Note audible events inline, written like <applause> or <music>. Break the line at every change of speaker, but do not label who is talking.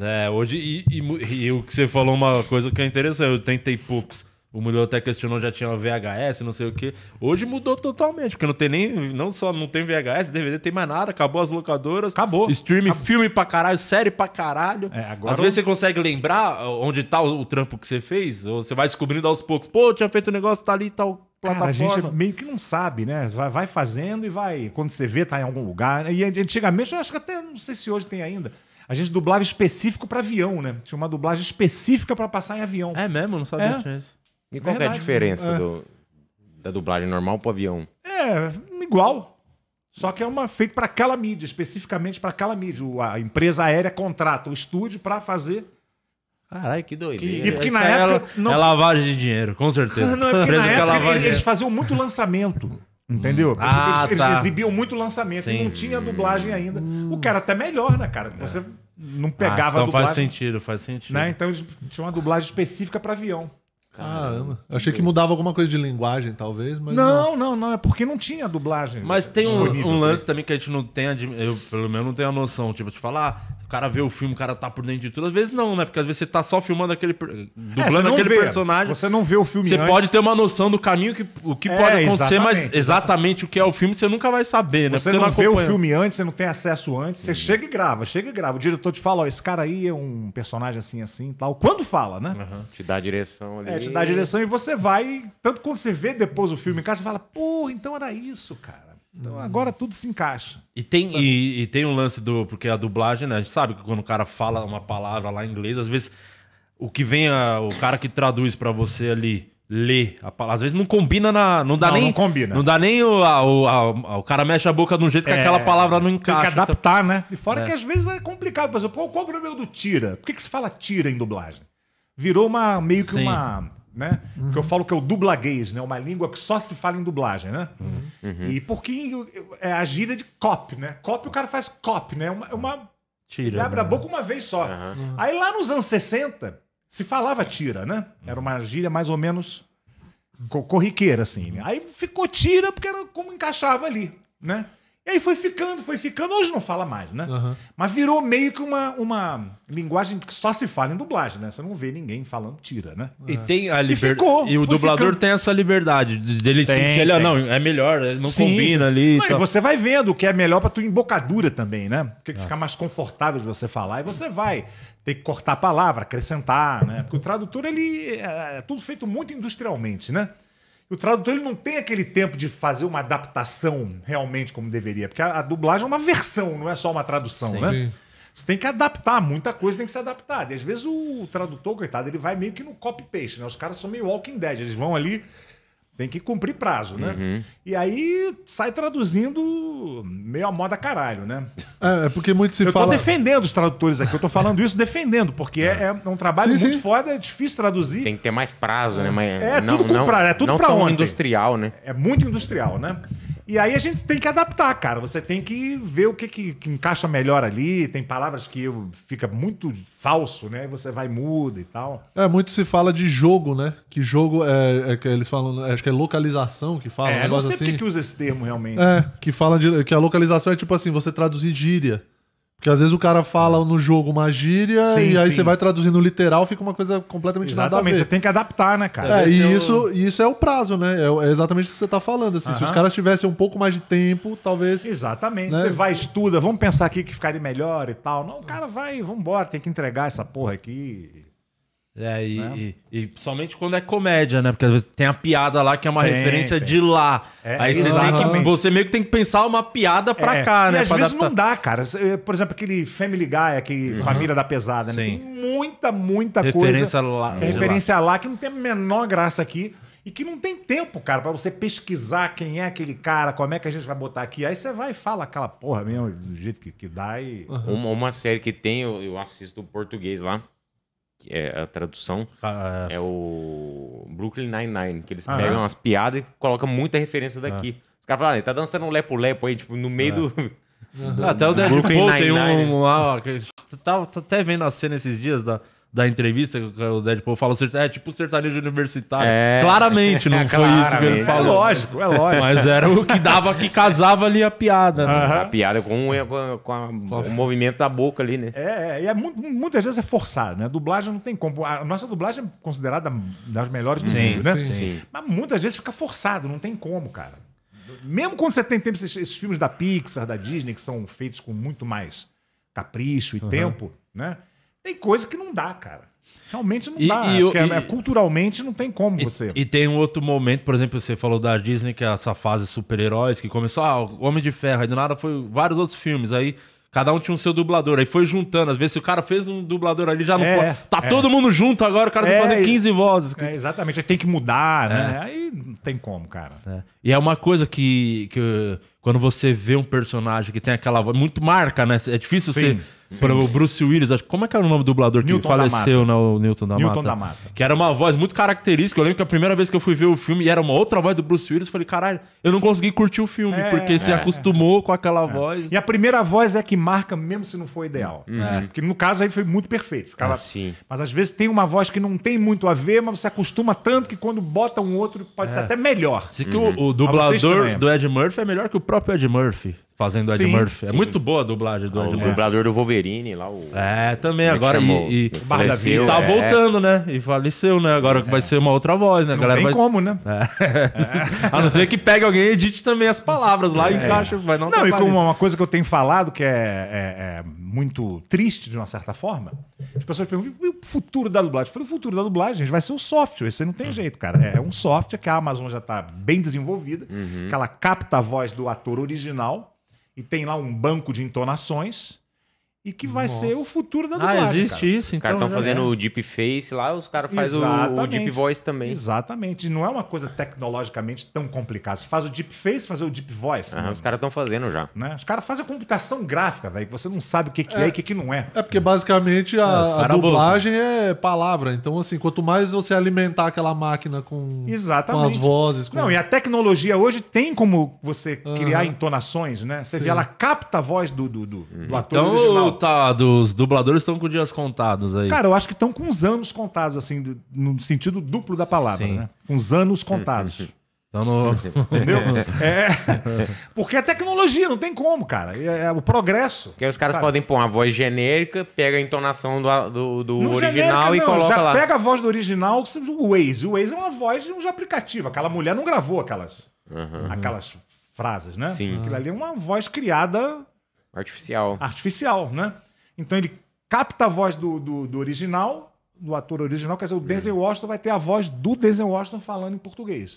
É, hoje. E, e, e, o que você falou, uma coisa que é interessante, eu tentei poucos. O mulher até questionou, já tinha VHS, não sei o quê. Hoje mudou totalmente, porque não tem nem. Não só não tem VHS, DVD, tem mais nada, acabou as locadoras. Acabou. Streaming, filme pra caralho, série pra caralho. É, agora Às vezes você consegue lembrar eh, onde tá o, o trampo que você fez, ou você vai descobrindo aos poucos. Pô, tinha feito um negócio, tá ali tal.
Cara, a gente meio que não sabe, né? Vai, vai fazendo e vai. Quando você vê, tá em algum lugar. Né? E antigamente, eu acho que até não sei se hoje tem ainda. A gente dublava específico para avião, né? Tinha uma dublagem específica para passar em avião. É mesmo? Não sabia é. disso. E qual é a diferença é.
do, da dublagem normal pro avião?
É, igual. Só que é uma feita para aquela mídia, especificamente para aquela mídia. A empresa aérea contrata o estúdio para fazer Caralho, que doideira. E porque na é época. É, não... é
lavagem de dinheiro, com certeza. <laughs> não, é porque na é época eles, eles faziam
muito lançamento. Entendeu? Hum. Ah, eles, tá. eles, exibiam muito lançamento, Sim. não tinha dublagem ainda. Hum. O cara até melhor, né, cara? É. Você é. não pegava ah, então a dublagem. faz sentido, faz sentido. Né? Então eles tinham uma dublagem específica para avião. Caramba. Eu achei que mudava alguma coisa de linguagem, talvez, mas. Não, não, não, não é porque não tinha dublagem. Mas tem um, um lance
também que a gente não tem, eu pelo menos não tenho a noção. Tipo, de falar, cara vê o filme, o cara tá por dentro de tudo. Às vezes não, né? Porque às vezes você tá só filmando aquele. dublando é, aquele vê. personagem. Você
não vê o filme Você antes. pode ter uma noção do caminho que o que é, pode acontecer, exatamente, mas exatamente,
exatamente o que é o filme você nunca vai saber, né? Você, você não, não vê o filme
antes, você não tem acesso antes. Você hum. chega e grava, chega e grava. O diretor te fala: ó, esse cara aí é um personagem assim, assim tal. Quando fala, né? Uhum.
Te dá a direção ali. É, te dá a direção
e você vai. Tanto quando você vê depois o filme em casa, você fala: pô, então era isso, cara. Então agora tudo se encaixa.
E tem, e, e, tem um lance do. Porque a dublagem, né? A gente sabe que quando o cara fala uma palavra lá em inglês, às vezes o que vem, a, o cara que traduz para você ali lê a palavra. Às vezes não combina na. Não dá não, nem. Não combina. Não dá nem o, a, o, a, o cara mexe a boca de um jeito que é, aquela palavra não encaixa. Tem que então
adaptar, então... né? E fora é. que às vezes é complicado. Por exemplo, qual, qual o problema do tira? Por que, que se fala tira em dublagem? Virou uma meio que Sim. uma né? Uhum. eu falo que é o dublaguês, né? Uma língua que só se fala em dublagem, né?
Uhum. E
porque é a gíria de cop, né? Cop o cara faz cop, né? Uma, é uma tira. Ele abre né? a boca uma vez só. Uhum. Aí lá nos anos 60 se falava tira, né? Era uma gíria mais ou menos corriqueira assim. Né? Aí ficou tira porque era como encaixava ali, né? E aí foi ficando, foi ficando. Hoje não fala mais, né? Uhum. Mas virou meio que uma, uma linguagem que só se fala em dublagem, né? Você não vê ninguém falando tira, né?
E é. tem a liberdade. E, e, o dublador ficando. tem essa liberdade dele tem, sentir, ah, tem. não, é melhor, é, não Sim. combina ali. Não, e, você
vai vendo o que é melhor pra tua embocadura também, né? O que, que é. fica mais confortável de você falar. E você vai ter que cortar a palavra, acrescentar, né? Porque o tradutor, ele é tudo feito muito industrialmente, né? o tradutor ele não tem aquele tempo de fazer uma adaptação realmente como deveria, porque a, a dublagem é uma versão, não é só uma tradução, Sim. né? Sim. Você tem que adaptar, muita coisa tem que ser adaptada. E às vezes o tradutor, coitado, ele vai meio que no copy-paste, né? Os caras são meio Walking Dead, eles vão ali tem que cumprir prazo, né? Uhum. E aí sai traduzindo meio a moda caralho, né? É, é, porque muito se eu fala. Eu tô defendendo os tradutores aqui, eu tô falando isso defendendo, porque é. é, é um trabalho sim, muito sim. foda, é difícil traduzir. Tem que ter mais prazo, né? Mas é, é não, tudo não, é tudo não pra onde? industrial, né? É muito industrial, né? E aí a gente tem que adaptar, cara. Você tem que ver o que, que, que encaixa melhor ali. Tem palavras que eu, fica muito falso, né? Você vai muda e tal. É, muito se fala de jogo, né? Que jogo é, é que eles falam, acho que é localização que fala. É, um não sei assim. que usa esse termo realmente. É, que fala de, que a localização é tipo assim, você traduzir gíria. Porque às vezes o cara fala no jogo uma gíria sim, e aí sim. você vai traduzindo literal, fica uma coisa completamente exatamente. nada Você tem que adaptar, né, cara? É, e eu... isso, isso é o prazo, né? É, é exatamente o que você está falando. Assim, uh -huh. Se os caras tivessem um pouco mais de tempo, talvez. Exatamente. Né? Você vai, estuda, vamos pensar aqui que ficaria melhor e tal. Não, o cara vai, vambora, tem que entregar essa porra aqui.
É, e, né? e, e, somente quando é comédia, né? Porque às vezes tem a piada lá que é uma tem, referência tem. de lá. É, Aí você, que, você,
meio que tem que pensar uma piada pra é. cá, né? e né? Às vezes adaptar. não dá, cara. Eh, por exemplo, aquele Family Guy, aquele uhum. Família da Pesada, né? Tem muita, muita referência coisa. Lá, é referência lá. lá que não tem a menor graça aqui e que não tem tempo, cara, para você pesquisar quem é aquele cara, como é que a gente vai botar aqui. Aí você vai e fala aquela porra mesmo, do jeito que, que dá e. Uhum. Uma,
uma série que tem, eu, eu assisto português lá, é a tradução, ah, ah. é. o Brooklyn Nine-Nine, que eles ah, pegam é? umas piadas e colocam muita referência daqui. Ah. Os caras falam, ah, ele tá dançando um lepo-lepo aí, tipo, no meio do, <laughs> Até o Deadpool tem um,
lá, ó, tava, até vendo a cena esses dias da da entrevista que o Deadpool fala, é tipo sertanejo universitário. É, <laughs>
claramente, não é,
foi claramente. isso que ele falou. É lógico, é lógico. Mas era o que dava,
que casava ali a piada.
Né? Uhum. A
piada com, é, com, com, a, o movimento da boca ali, né?
É, é e é, muitas vezes é forçado, né? A dublagem não tem como. A nossa dublagem é considerada das melhores do sim, mundo, né? Sim, sim. Mas muitas vezes fica forçado, não tem como, cara. Mesmo quando você tem tempo, esses, esses filmes da Pixar, da Disney, que são feitos com muito mais capricho e uhum. tempo, né? Tem coisa que não dá, cara. Realmente não e, dá. E, e, é culturalmente não tem como você. E tem
um outro momento, por exemplo, você falou da Disney, que é essa fase super-heróis, que começou, ah, Homem de Ferro, aí do nada foi vários outros filmes. Aí Cada um tinha um seu dublador. Aí foi juntando. Às vezes, o cara fez um dublador
ali, já não é, pode. Tá é. todo mundo junto agora, o cara é, tem que é, fazer 15 vozes. É, exatamente, aí tem que mudar, né? É. Aí não tem como, cara.
E é uma coisa que, que. Quando você vê um personagem que tem aquela voz. Muito marca, né? É difícil Sim. você para o Bruce Willis, acho, como é que era o nome do dublador que faleceu, né? O Newton da Newton Mata. Da Mata. Que era uma voz muito característica. Eu lembro que a primeira vez que eu fui ver o filme e era uma outra voz do Bruce Willis, eu falei, caralho, eu não consegui curtir o filme, é, porque é, se acostumou é,
com aquela é. voz. E a primeira voz é que marca, mesmo se não for ideal. Uhum. Porque é. no caso aí foi muito perfeito. Ficava... Ah, mas às vezes tem uma voz que não tem muito a ver, mas você acostuma tanto que quando bota um outro pode é. ser até melhor. Se que uhum. o, o
dublador do Ed Murphy é melhor que o próprio Ed Murphy fazendo o Ed Murphy. É muito boa
a dublagem do ah, Ed O dublador do Wolverine lá. O... É, também Como é agora.
E, e, faleceu, e tá é. voltando, né? E faleceu, né? Agora é. vai ser uma outra voz, né? Não galera tem vai... como, né? É. é.
<laughs> a não ser que pegue alguém e edite também as palavras lá e é. encaixa. Vai não, não e como uma coisa que eu tenho falado que é, é muito triste, de uma certa forma, as pessoas perguntam: e o futuro da dublagem? Eu falei, o futuro da dublagem gente, vai ser o software. Isso aí não tem hum. jeito, cara. É, é um software que a Amazon já está bem desenvolvida, uhum. que ela capta a voz do ator original e tem lá um banco de entonações e que vai Nossa. ser o futuro da ah, dublagem. Ah, existe cara. isso, Os então, caras estão né? fazendo é. o
deep face lá, os caras fazem o, o deep voice também.
Exatamente. Não é uma coisa tecnologicamente tão complicada. Você faz o deep face, fazer o deep voice. Aham, né?
Os caras estão fazendo
já. Né? Os caras fazem a computação gráfica, velho, que você não sabe o que, que é, é e o que, que não é.
É porque basicamente
a, é, a dublagem é palavra. Então, assim, quanto mais você alimentar aquela máquina com, com as vozes. Com... Não, e a tecnologia hoje tem como você criar entonações, né? Você Sim. vê, ela capta a voz do, do, do, do uhum. ator então, original
contados. Dubladores estão com dias contados aí. Cara, eu
acho que estão com uns anos contados, assim, no sentido duplo da palavra, Sim. né? Com uns anos contados. <laughs>
Então,
no... Entendeu? É,
porque é tecnologia, não tem como, cara. É, é o progresso. Porque os caras sabe? podem
pôr uma voz genérica, pega a entonação do, do, do original genérica, e coloca já lá. pega
a voz do original, o Waze. O Waze é uma voz de um aplicativo. Aquela mulher não gravou aquelas,
uhum. aquelas
frases, né? Sim. Aquilo ali é uma voz criada
Artificial.
Artificial, né? Então ele capta a voz do, do, do original, do ator original, quer dizer, o Denzel Washington vai ter a voz do Denzel Washington falando em português.